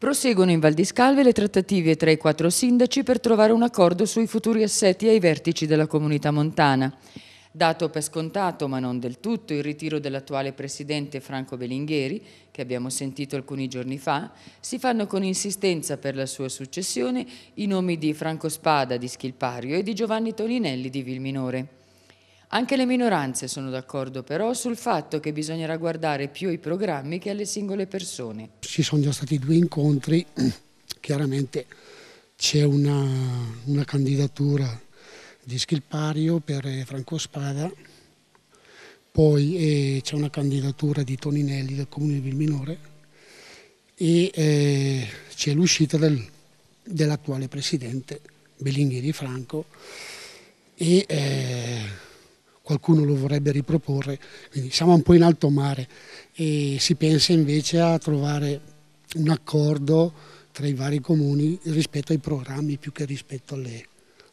Proseguono in Val di Scalve le trattative tra i quattro sindaci per trovare un accordo sui futuri assetti ai vertici della comunità montana. Dato per scontato, ma non del tutto, il ritiro dell'attuale presidente Franco Belingheri, che abbiamo sentito alcuni giorni fa, si fanno con insistenza per la sua successione i nomi di Franco Spada di Schilpario e di Giovanni Toninelli di Vilminore. Anche le minoranze sono d'accordo però sul fatto che bisognerà guardare più ai programmi che alle singole persone. Ci sono già stati due incontri, chiaramente c'è una, una candidatura di Schilpario per eh, Franco Spada, poi eh, c'è una candidatura di Toninelli del Comune di Vilminore e eh, c'è l'uscita del, dell'attuale presidente Bellinghieri Franco e eh, qualcuno lo vorrebbe riproporre, quindi siamo un po' in alto mare e si pensa invece a trovare un accordo tra i vari comuni rispetto ai programmi più che rispetto alle,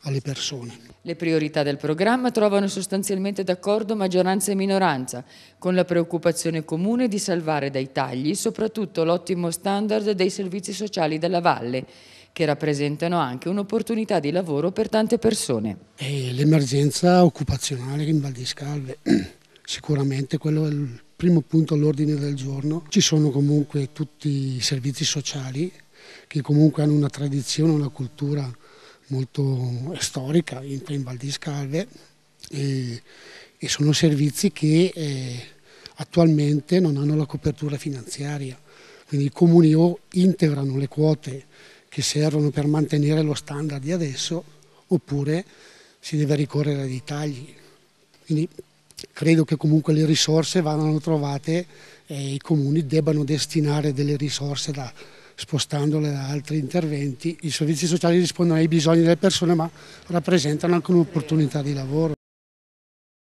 alle persone. Le priorità del programma trovano sostanzialmente d'accordo maggioranza e minoranza, con la preoccupazione comune di salvare dai tagli soprattutto l'ottimo standard dei servizi sociali della valle, che rappresentano anche un'opportunità di lavoro per tante persone. l'emergenza occupazionale in Val di Scalve, sicuramente quello è il primo punto all'ordine del giorno. Ci sono comunque tutti i servizi sociali che comunque hanno una tradizione, una cultura molto storica, entra in Val di Scalve e, e sono servizi che eh, attualmente non hanno la copertura finanziaria, quindi i comuni o integrano le quote che servono per mantenere lo standard di adesso oppure si deve ricorrere ai tagli. Quindi credo che comunque le risorse vadano trovate e eh, i comuni debbano destinare delle risorse da, spostandole da altri interventi. I servizi sociali rispondono ai bisogni delle persone ma rappresentano anche un'opportunità di lavoro.